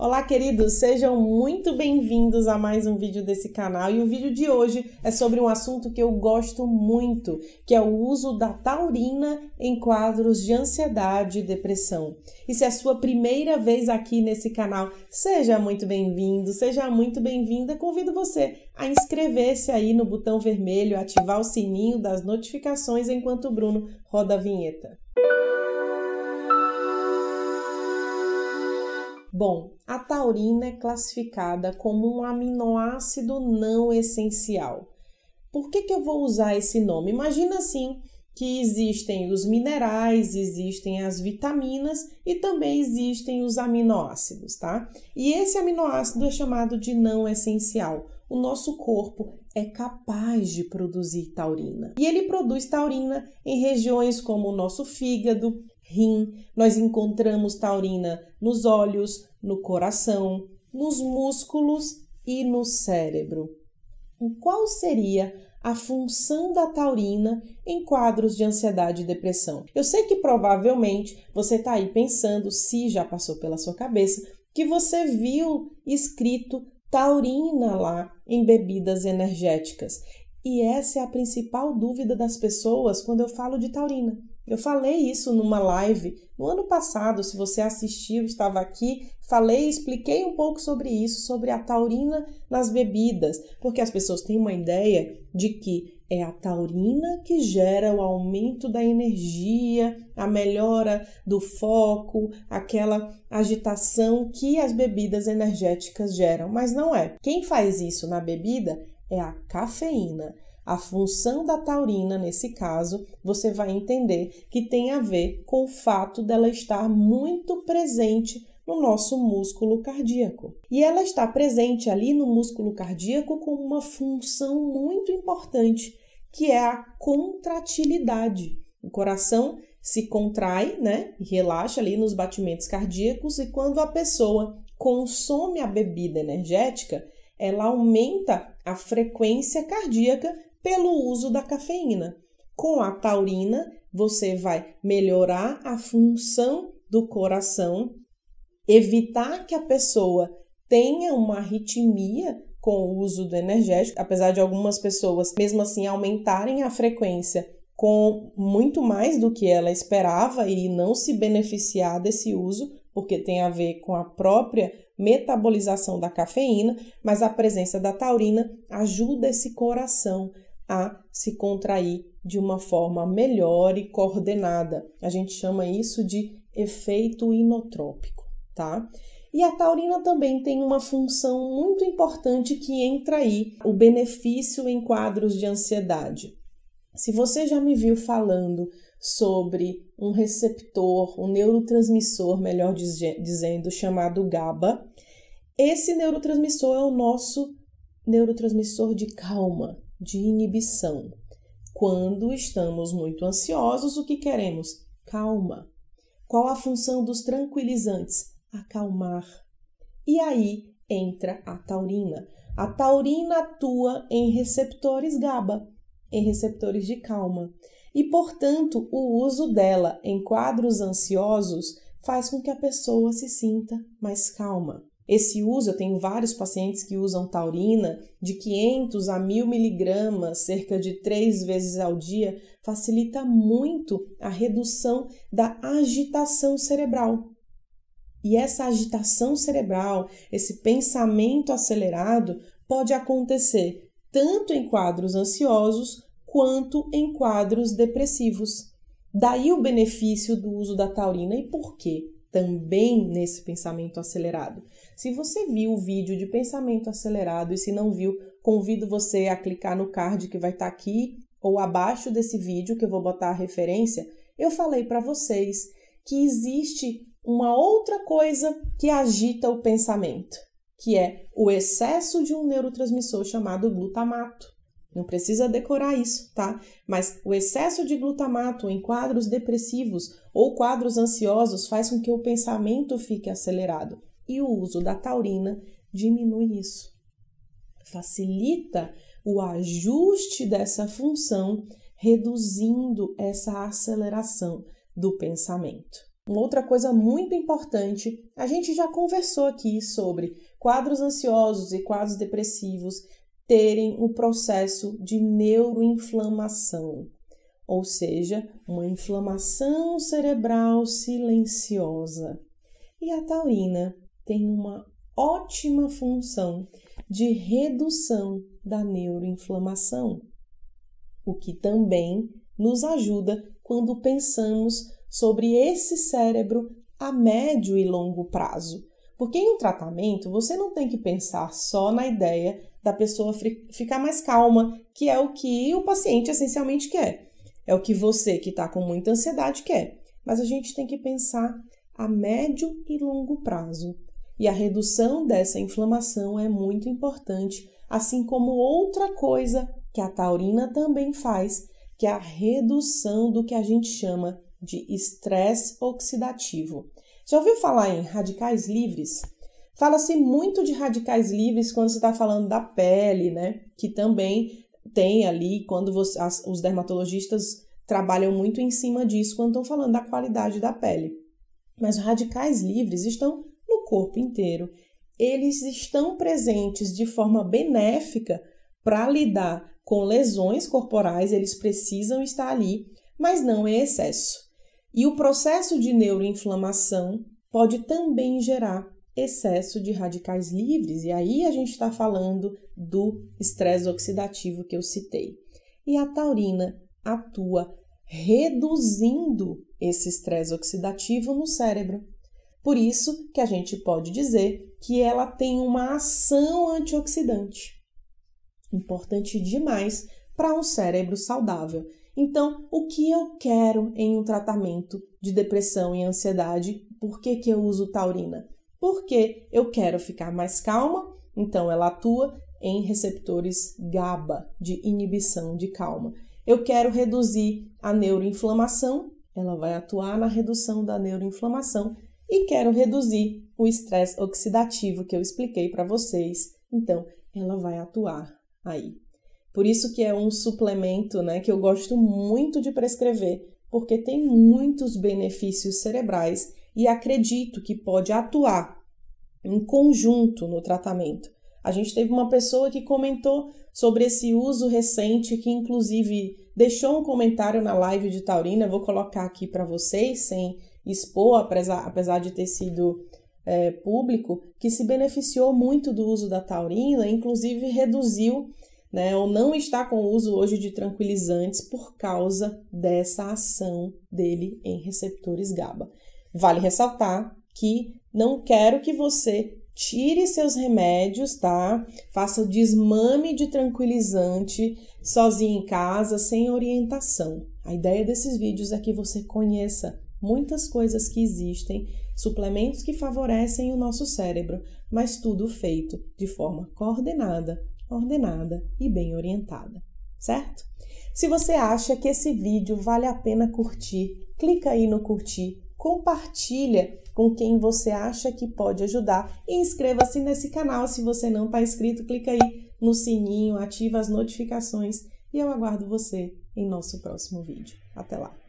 Olá, queridos! Sejam muito bem-vindos a mais um vídeo desse canal. E o vídeo de hoje é sobre um assunto que eu gosto muito, que é o uso da taurina em quadros de ansiedade e depressão. E se é a sua primeira vez aqui nesse canal, seja muito bem-vindo, seja muito bem-vinda. Convido você a inscrever-se aí no botão vermelho, ativar o sininho das notificações enquanto o Bruno roda a vinheta. Bom, a taurina é classificada como um aminoácido não essencial. Por que, que eu vou usar esse nome? Imagina assim que existem os minerais, existem as vitaminas e também existem os aminoácidos, tá? E esse aminoácido é chamado de não essencial. O nosso corpo é capaz de produzir taurina. E ele produz taurina em regiões como o nosso fígado, rim, nós encontramos taurina nos olhos, no coração, nos músculos e no cérebro. qual seria a função da taurina em quadros de ansiedade e depressão? Eu sei que provavelmente você está aí pensando, se já passou pela sua cabeça, que você viu escrito taurina lá em bebidas energéticas. E essa é a principal dúvida das pessoas quando eu falo de taurina. Eu falei isso numa live no ano passado, se você assistiu, estava aqui, falei, expliquei um pouco sobre isso, sobre a taurina nas bebidas, porque as pessoas têm uma ideia de que é a taurina que gera o aumento da energia, a melhora do foco, aquela agitação que as bebidas energéticas geram, mas não é. Quem faz isso na bebida é a cafeína. A função da taurina, nesse caso, você vai entender que tem a ver com o fato dela estar muito presente no nosso músculo cardíaco. E ela está presente ali no músculo cardíaco com uma função muito importante, que é a contratilidade. O coração se contrai, né, e relaxa ali nos batimentos cardíacos e quando a pessoa consome a bebida energética, ela aumenta a frequência cardíaca pelo uso da cafeína. Com a taurina, você vai melhorar a função do coração, evitar que a pessoa tenha uma arritmia com o uso do energético, apesar de algumas pessoas, mesmo assim, aumentarem a frequência com muito mais do que ela esperava e não se beneficiar desse uso, porque tem a ver com a própria metabolização da cafeína, mas a presença da taurina ajuda esse coração a se contrair de uma forma melhor e coordenada. A gente chama isso de efeito inotrópico, tá? E a taurina também tem uma função muito importante que entra aí, o benefício em quadros de ansiedade. Se você já me viu falando sobre um receptor, um neurotransmissor, melhor dizendo, chamado GABA, esse neurotransmissor é o nosso neurotransmissor de calma, de inibição. Quando estamos muito ansiosos, o que queremos? Calma. Qual a função dos tranquilizantes? Acalmar. E aí entra a taurina. A taurina atua em receptores GABA, em receptores de calma. E, portanto, o uso dela em quadros ansiosos faz com que a pessoa se sinta mais calma. Esse uso, eu tenho vários pacientes que usam taurina de 500 a 1000 miligramas, cerca de três vezes ao dia, facilita muito a redução da agitação cerebral. E essa agitação cerebral, esse pensamento acelerado, pode acontecer tanto em quadros ansiosos quanto em quadros depressivos. Daí o benefício do uso da taurina e por quê? também nesse pensamento acelerado. Se você viu o vídeo de pensamento acelerado e se não viu, convido você a clicar no card que vai estar tá aqui ou abaixo desse vídeo que eu vou botar a referência. Eu falei para vocês que existe uma outra coisa que agita o pensamento, que é o excesso de um neurotransmissor chamado glutamato. Não precisa decorar isso, tá? Mas o excesso de glutamato em quadros depressivos ou quadros ansiosos faz com que o pensamento fique acelerado e o uso da taurina diminui isso. Facilita o ajuste dessa função, reduzindo essa aceleração do pensamento. Uma outra coisa muito importante, a gente já conversou aqui sobre quadros ansiosos e quadros depressivos, terem um processo de neuroinflamação, ou seja, uma inflamação cerebral silenciosa. E a taurina tem uma ótima função de redução da neuroinflamação, o que também nos ajuda quando pensamos sobre esse cérebro a médio e longo prazo. Porque em um tratamento você não tem que pensar só na ideia da pessoa ficar mais calma, que é o que o paciente essencialmente quer. É o que você que está com muita ansiedade quer. Mas a gente tem que pensar a médio e longo prazo. E a redução dessa inflamação é muito importante, assim como outra coisa que a taurina também faz, que é a redução do que a gente chama de estresse oxidativo. Já ouviu falar em radicais livres? Fala-se muito de radicais livres quando você está falando da pele, né? Que também tem ali, quando você, as, os dermatologistas trabalham muito em cima disso quando estão falando da qualidade da pele. Mas os radicais livres estão no corpo inteiro. Eles estão presentes de forma benéfica para lidar com lesões corporais, eles precisam estar ali, mas não em excesso. E o processo de neuroinflamação pode também gerar excesso de radicais livres, e aí a gente está falando do estresse oxidativo que eu citei. E a taurina atua reduzindo esse estresse oxidativo no cérebro. Por isso que a gente pode dizer que ela tem uma ação antioxidante. Importante demais para um cérebro saudável. Então, o que eu quero em um tratamento de depressão e ansiedade? Por que, que eu uso taurina? Porque eu quero ficar mais calma, então ela atua em receptores GABA, de inibição de calma. Eu quero reduzir a neuroinflamação, ela vai atuar na redução da neuroinflamação. E quero reduzir o estresse oxidativo que eu expliquei para vocês, então ela vai atuar aí. Por isso que é um suplemento né, que eu gosto muito de prescrever, porque tem muitos benefícios cerebrais e acredito que pode atuar em conjunto no tratamento. A gente teve uma pessoa que comentou sobre esse uso recente, que inclusive deixou um comentário na live de Taurina, vou colocar aqui para vocês, sem expor, apesar, de ter sido é, público, que se beneficiou muito do uso da taurina, inclusive reduziu né, ou não está com uso hoje de tranquilizantes por causa dessa ação dele em receptores GABA. Vale ressaltar que não quero que você tire seus remédios, tá? Faça o desmame de tranquilizante sozinho em casa, sem orientação. A ideia desses vídeos é que você conheça muitas coisas que existem, suplementos que favorecem o nosso cérebro, mas tudo feito de forma coordenada, ordenada e bem orientada, certo? Se você acha que esse vídeo vale a pena curtir, clica aí no curtir compartilha com quem você acha que pode ajudar e inscreva-se nesse canal se você não está inscrito, clica aí no sininho, ativa as notificações e eu aguardo você em nosso próximo vídeo. Até lá!